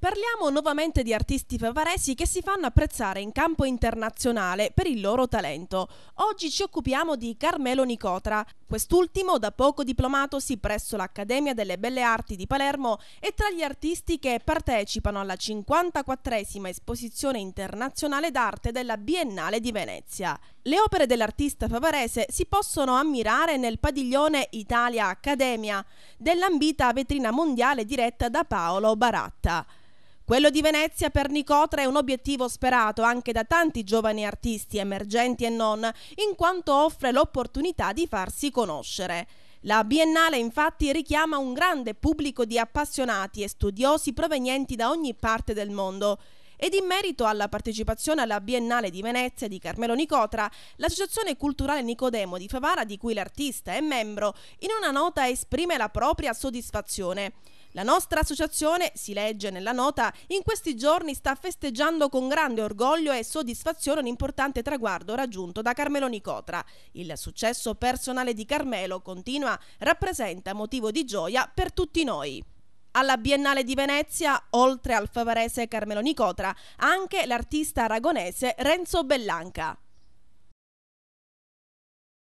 Parliamo nuovamente di artisti favaresi che si fanno apprezzare in campo internazionale per il loro talento. Oggi ci occupiamo di Carmelo Nicotra, Quest'ultimo, da poco diplomatosi presso l'Accademia delle Belle Arti di Palermo, è tra gli artisti che partecipano alla 54esima esposizione internazionale d'arte della Biennale di Venezia. Le opere dell'artista favarese si possono ammirare nel padiglione Italia Accademia dell'ambita vetrina mondiale diretta da Paolo Baratta. Quello di Venezia per Nicotra è un obiettivo sperato anche da tanti giovani artisti emergenti e non, in quanto offre l'opportunità di farsi conoscere. La Biennale infatti richiama un grande pubblico di appassionati e studiosi provenienti da ogni parte del mondo. Ed in merito alla partecipazione alla Biennale di Venezia di Carmelo Nicotra, l'Associazione Culturale Nicodemo di Favara, di cui l'artista è membro, in una nota esprime la propria soddisfazione. La nostra associazione, si legge nella nota, in questi giorni sta festeggiando con grande orgoglio e soddisfazione un importante traguardo raggiunto da Carmelo Nicotra. Il successo personale di Carmelo, continua, rappresenta motivo di gioia per tutti noi. Alla Biennale di Venezia, oltre al favarese Carmelo Nicotra, anche l'artista aragonese Renzo Bellanca.